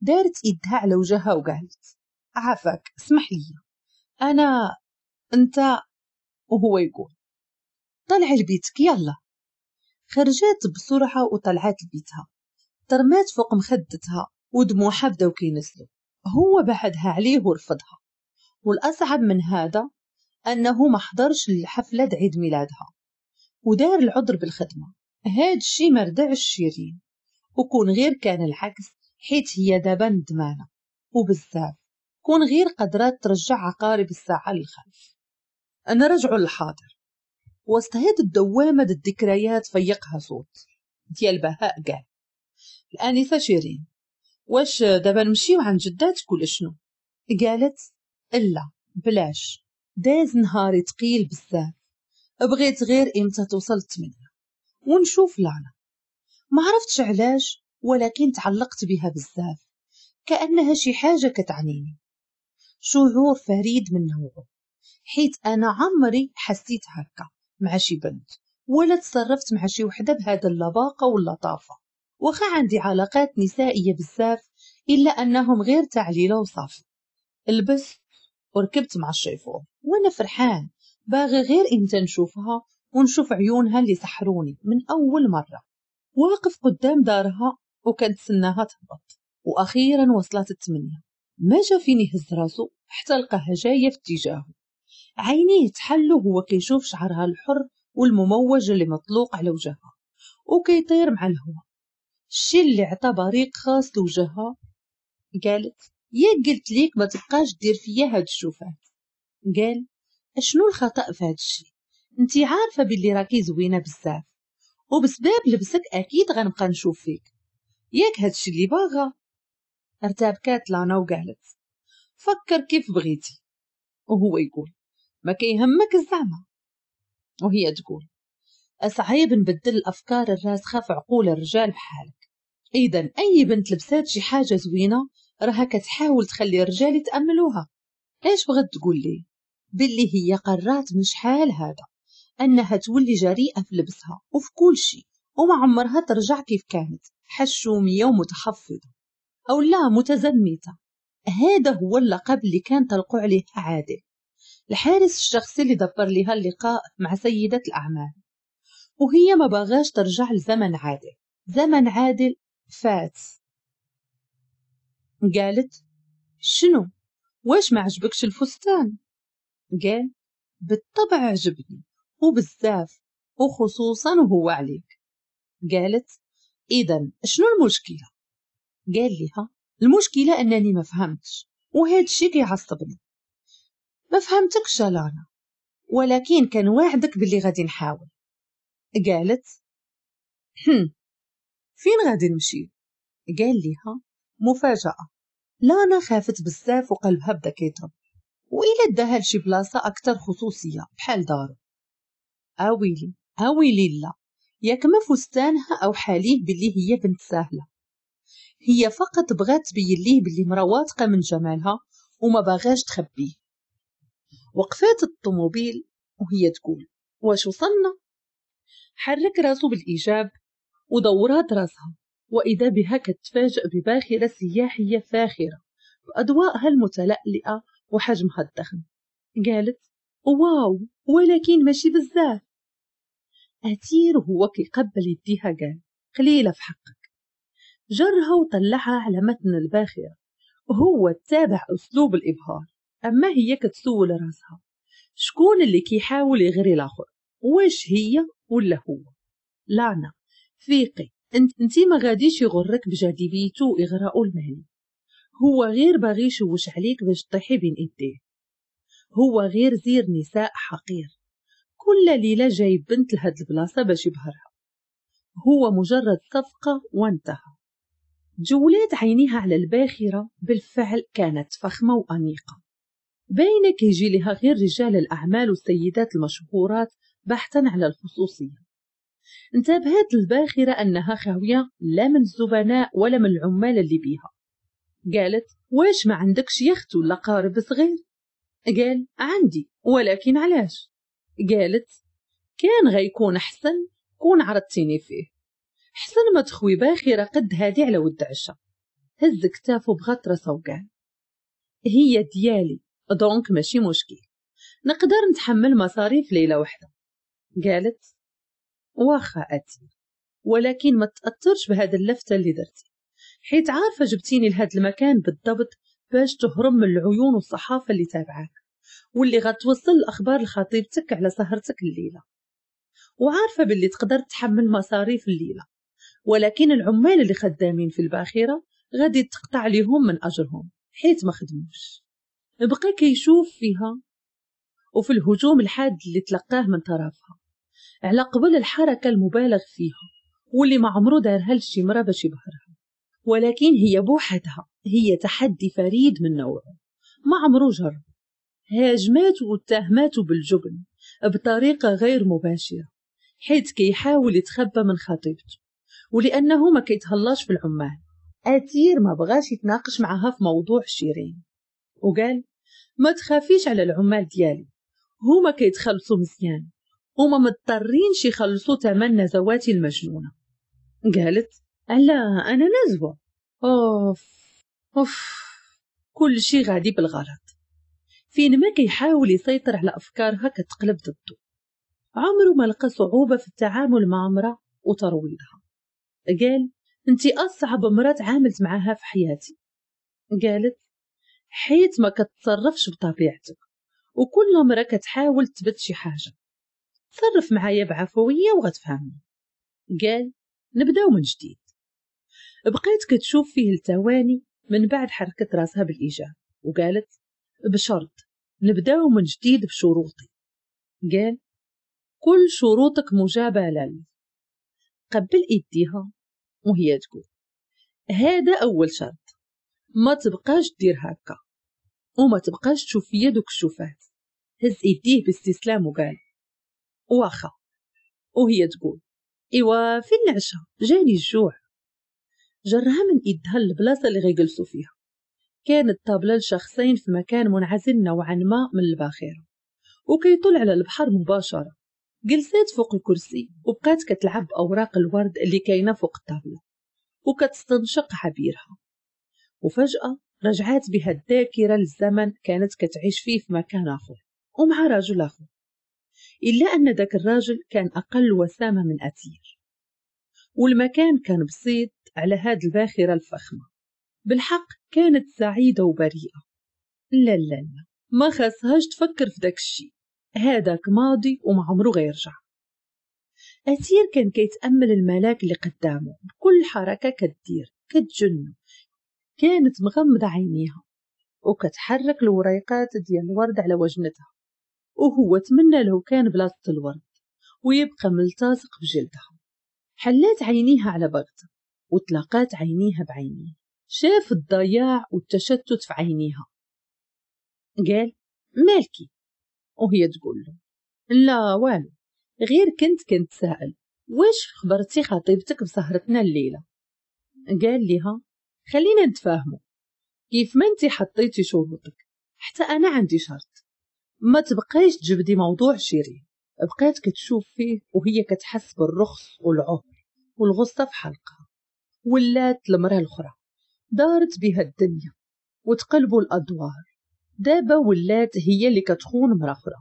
دارت إيدها على وجهها وقالت عافاك اسمح لي أنا أنت وهو يقول طلع لبيتك يلا خرجات بسرعة وطلعت لبيتها ترمات فوق مخدتها ودموعها بداو كينزلو هو بعدها عليه ورفضها والأصعب من هذا أنه ما حضرش الحفلة عيد ميلادها ودار العذر بالخدمة هاد الشي مردعش شيرين وكون غير كان العكس حيت هي دابا ندمانة وبزاف كون غير قدرات ترجع عقارب الساعة للخلف نرجعوا للحاضر وسط هاد الدوامة ديال الذكريات فيقها صوت ديال بهاء قال الآنسة شيرين واش دابا نمشيو عند جداتك ولا شنو قالت الا بلاش داز نهاري تقيل بزاف بغيت غير امتى توصل الثمانية ونشوف لانا ما عرفتش علاش ولكن تعلقت بها بزاف كأنها شي حاجة كتعنيني شعور فريد من نوعه حيت أنا عمري حسيت هكا مع شي بنت ولا تصرفت مع شي وحده بهذا اللباقه واللطافه واخا عندي علاقات نسائيه بزاف الا انهم غير تعليله وصافي لبست وركبت مع الشيفور وانا فرحان باغي غير امتى نشوفها ونشوف عيونها اللي سحروني من اول مره واقف قدام دارها وكنتسناها تهبط واخيرا وصلت التمنيه ما جا فيني هز راسو حتى لقاها جايه في اتجاهه عينيه تحلوا وهو كيشوف شعرها الحر والمموج اللي مطلوق على وجهها وكيطير مع الهواء الشي اللي عطى بريق خاص لوجهها قالت يا قلت ليك ما تبقاش دير فيا هاد الشوفات قال اشنو الخطا في هاد الشي انتي عارفه باللي راكي زوينه بزاف وبسبب لبسك اكيد غنبقى نشوف فيك ياك هادشي اللي باغا ارتبكات لانا وقالت فكر كيف بغيتي وهو يقول ما كيهمك الزعمة وهي تقول صعيب نبدل الأفكار الراسخة في عقول الرجال بحالك إذا أي بنت لبسات شي حاجة زوينة راها كتحاول تخلي الرجال يتأملوها إيش بغت تقول لي باللي هي قرات من شحال هذا أنها تولي جريئة في لبسها وفي كل شي وما عمرها ترجع كيف كانت حشومية ومتحفظة أو لا متزمتة هذا هو اللقب اللي كان تلقو عليه عادل الحارس الشخصي اللي دبر لها اللقاء مع سيدة الأعمال وهي ما بغاش ترجع لزمن عادل زمن عادل فات قالت شنو واش ما عجبكش الفستان قال بالطبع عجبني وبزاف وخصوصا وهو عليك قالت إذا شنو المشكلة؟ قال لها المشكلة أنني ما فهمتش وهذا الشي كيعصبني فهمتك شلانا لانا ولكن كان واعدك باللي غادي نحاول قالت هم فين غادي نمشي قال ليها مفاجأة لانا خافت بزاف وقلبها بدا كيضرب وإلى داها لشي بلاصة أكثر خصوصية بحال دارو أويلي آه أويلي آه لا ياك ما فستانها أو حاليه باللي هي بنت سهلة هي فقط بغات تبين ليه باللي مرواتقة من جمالها وما بغاش تخبيه وقفات الطوموبيل وهي تقول واش وصلنا حرك راسه بالإيجاب ودورات راسها وإذا بها كتفاجأ بباخرة سياحية فاخرة بأضواءها المتلألئة وحجمها الضخم قالت واو ولكن ماشي بزاف أثير وهو كيقبل يديها قال قليلة في حقك جرها وطلعها على متن الباخرة وهو تابع أسلوب الإبهار أما هي كتسول راسها شكون اللي كيحاول يغري الآخر واش هي ولا هو لانا فيقي انت انتي ما غاديش يغرك بجاذبيتو اغراء المهني هو غير باغي يشوش عليك باش تطيحي بين ايديه هو غير زير نساء حقير كل ليلة جايب بنت لهاد البلاصة باش يبهرها هو مجرد صفقة وانتهى جولات عينيها على الباخرة بالفعل كانت فخمة وأنيقة بين كيجي لها غير رجال الأعمال والسيدات المشهورات بحثا على الخصوصية انتبهت الباخرة أنها خاوية لا من الزبناء ولا من العمال اللي بيها قالت واش ما عندكش يخت ولا قارب صغير قال عندي ولكن علاش قالت كان غيكون أحسن كون عرضتيني فيه حسن ما تخوي باخرة قد هادي على ود عشا هز كتافه بغطرسة وقال هي ديالي دونك ماشي مشكل نقدر نتحمل مصاريف ليلة واحدة قالت واخا أتي ولكن ما تأثرش بهذا اللفتة اللي درتي حيت عارفة جبتيني لهذا المكان بالضبط باش تهرم من العيون والصحافة اللي تابعاك واللي غتوصل الأخبار لخطيبتك على سهرتك الليلة وعارفة باللي تقدر تحمل مصاريف الليلة ولكن العمال اللي خدامين في الباخرة غادي تقطع ليهم من أجرهم حيت ما خدموش بقى كيشوف فيها وفي الهجوم الحاد اللي تلقاه من طرفها على قبل الحركة المبالغ فيها واللي ما عمرو دارها لشي مرة باش يبهرها ولكن هي بوحدها هي تحدي فريد من نوعه ما عمرو جرب هاجمات واتهمات بالجبن بطريقة غير مباشرة حيث كيحاول يتخبى من خطيبته ولأنه ما كيتهلاش في العمال أثير ما بغاش يتناقش معها في موضوع شيرين وقال ما تخافيش على العمال ديالي هما كيتخلصوا مزيان هما مضطرينش يخلصوا تمن نزواتي المجنونة قالت لا أنا نزوة أوف أوف كل شي غادي بالغلط فين ما كيحاول يسيطر على أفكارها كتقلب ضده عمرو ما لقى صعوبة في التعامل مع امرأة وترويضها قال انت أصعب امرأة تعاملت معها في حياتي قالت حيت ما كتصرفش بطبيعتك وكل مرة كتحاول تبت شي حاجة تصرف معايا بعفوية وغتفهمني قال نبداو من جديد بقيت كتشوف فيه التواني من بعد حركت راسها بالإيجاب وقالت بشرط نبداو من جديد بشروطي قال كل شروطك مجابة لل قبل إيديها وهي تقول هذا أول شرط ما تبقاش دير هكا وما تبقاش تشوف فيا دوك الشوفات هز ايديه باستسلام وقال واخا وهي تقول ايوا فين العشاء جاني الجوع جرها من ايدها للبلاصه اللي غيجلسوا فيها كانت طابله لشخصين في مكان منعزل نوعا ما من الباخره وكيطل على البحر مباشره جلسات فوق الكرسي وبقات كتلعب باوراق الورد اللي كاينه فوق الطاوله وكتستنشق عبيرها وفجاه رجعات بها الذاكرة للزمن كانت كتعيش فيه في مكان آخر ومع رجل آخر إلا أن ذاك الراجل كان أقل وسامة من أتير والمكان كان بسيط على هاد الباخرة الفخمة بالحق كانت سعيدة وبريئة لا لا لا ما خاصهاش تفكر في داك الشي هذاك ماضي وما عمره غيرجع أتير كان كيتأمل الملاك اللي قدامه بكل حركة كدير كتجنو كانت مغمضة عينيها وكتحرك الوريقات ديال الورد على وجنتها وهو تمنى لو كان بلاطة الورد ويبقى ملتصق بجلدها حلات عينيها على بغتة وتلاقات عينيها بعينيه شاف الضياع والتشتت في عينيها قال مالكي وهي تقول له لا والو غير كنت كنت سائل واش خبرتي خطيبتك بسهرتنا الليلة قال لها خلينا نتفاهموا كيف ما انت حطيتي شروطك حتى انا عندي شرط ما تبقيش تجبدي موضوع شيري بقيت كتشوف فيه وهي كتحس بالرخص والعهر والغصه في حلقها ولات المراه الاخرى دارت بها الدنيا وتقلبوا الادوار دابا ولات هي اللي كتخون مرا اخرى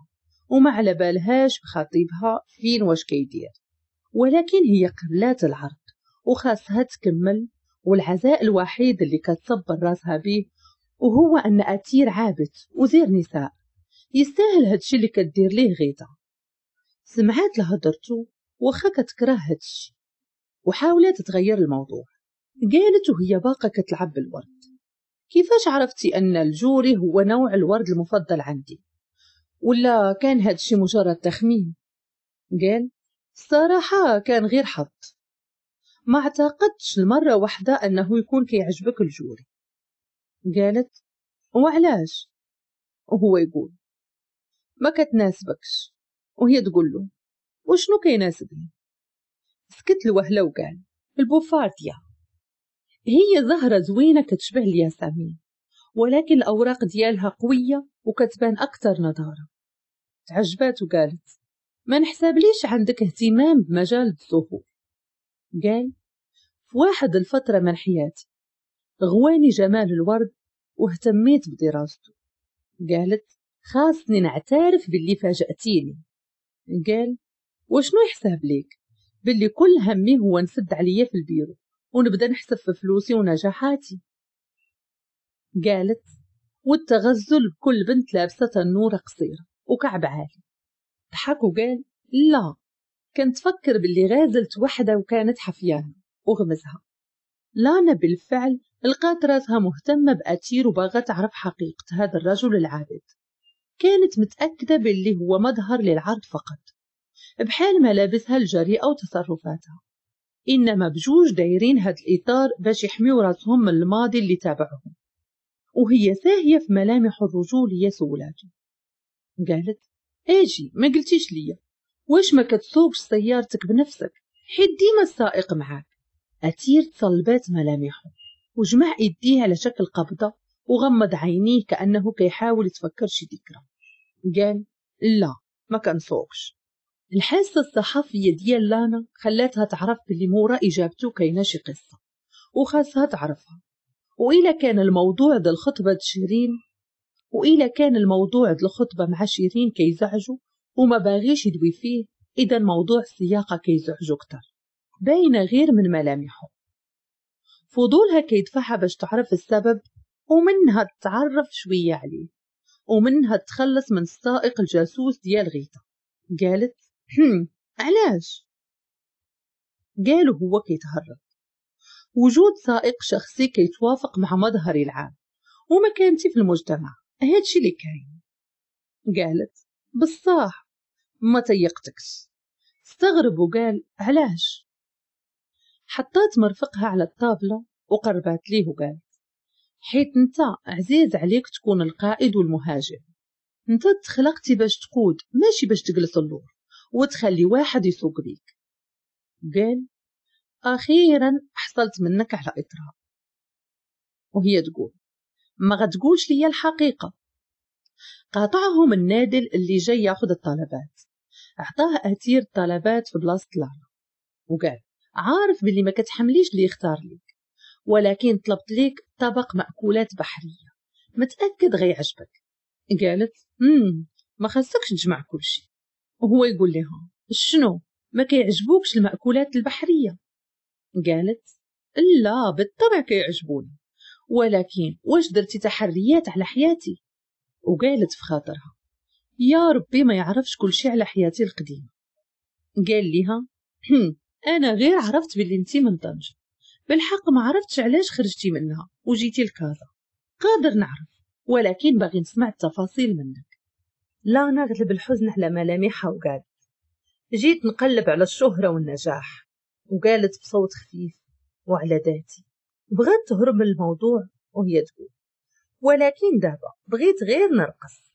وما على بالهاش بخطيبها فين واش كيدير ولكن هي قبلات العرض وخاصها تكمل والعزاء الوحيد اللي كتصبر راسها بيه وهو أن أتير عابت وزير نساء يستاهل هادشي اللي كدير ليه غيدا سمعات لهضرتو وخا كتكره هادشي وحاولت تغير الموضوع قالت وهي باقا كتلعب بالورد كيفاش عرفتي أن الجوري هو نوع الورد المفضل عندي ولا كان هادشي مجرد تخمين قال صراحة كان غير حظ ما اعتقدش المرة واحدة أنه يكون كيعجبك الجوري قالت وعلاش وهو يقول ما كتناسبكش وهي تقول له وشنو كيناسبني سكت لوهلة وقال البوفارديا هي زهرة زوينة كتشبه الياسمين ولكن الأوراق ديالها قوية وكتبان أكثر نضارة تعجبات وقالت ما نحسابليش عندك اهتمام بمجال الزهور قال في واحد الفترة من حياتي غواني جمال الورد واهتميت بدراسته قالت خاصني نعترف باللي فاجأتيني قال وشنو يحسب ليك باللي كل همي هو نسد عليا في البيرو ونبدا نحسب في فلوسي ونجاحاتي قالت والتغزل بكل بنت لابسة النور قصيرة وكعب عالي ضحك وقال لا كنت فكر باللي غازلت وحدة وكانت حفياها وغمزها لانا بالفعل لقات راسها مهتمة بأتير وباغا تعرف حقيقة هذا الرجل العابد كانت متأكدة باللي هو مظهر للعرض فقط بحال ملابسها الجريئة وتصرفاتها إنما بجوج دايرين هاد الإطار باش يحميو راسهم من الماضي اللي تابعهم وهي ساهية في ملامح الرجولية سولاتو قالت اجي ما قلتيش ليا واش ما كتسوقش سيارتك بنفسك حيت ديما السائق معاك أثير تصلبات ملامحه وجمع يديه على شكل قبضة وغمض عينيه كأنه كيحاول يتفكر شي ذكرى قال لا ما كنسوقش الحاسة الصحفية ديال لانا خلاتها تعرف بلي مورا إجابته كاينة شي قصة وخاصها تعرفها وإلا كان الموضوع د الخطبة شيرين وإلا كان الموضوع د الخطبة مع شيرين كيزعجو وما باغيش يدوي فيه إذا موضوع السياقة كيزعجو كتر باينة غير من ملامحه فضولها كيدفعها باش تعرف السبب ومنها تتعرف شوية عليه ومنها تخلص من السائق الجاسوس ديال غيتا قالت علاش قالوا هو كيتهرب وجود سائق شخصي كيتوافق مع مظهري العام ومكانتي في المجتمع هادشي اللي كاين قالت بصح ما تيقتكس استغرب وقال علاش حطات مرفقها على الطاولة وقربت ليه وقالت حيت انت عزيز عليك تكون القائد والمهاجم انت تخلقتي باش تقود ماشي باش تجلس اللور وتخلي واحد يسوق بيك قال أخيرا حصلت منك على إطراء وهي تقول ما غتقولش ليا الحقيقة قاطعهم النادل اللي جاي ياخد الطلبات أعطاه أثير الطلبات في بلاصة العمل وقال عارف باللي ما كتحمليش اللي يختار ليك ولكن طلبت ليك طبق مأكولات بحرية متأكد غيعجبك قالت امم ما خاصكش تجمع كل شيء وهو يقول لها شنو ما كيعجبوكش المأكولات البحرية قالت لا بالطبع كيعجبوني ولكن واش درتي تحريات على حياتي وقالت في خاطرها يا ربي ما يعرفش كل شيء على حياتي القديمة قال ليها أنا غير عرفت باللي انتي من طنجة بالحق ما عرفتش علاش خرجتي منها وجيتي لكازا قادر نعرف ولكن باغي نسمع التفاصيل منك لا نغلب الحزن على ملامحها وقالت جيت نقلب على الشهرة والنجاح وقالت بصوت خفيف وعلى ذاتي بغات تهرب من الموضوع وهي تقول ولكن دابا بغيت غير نرقص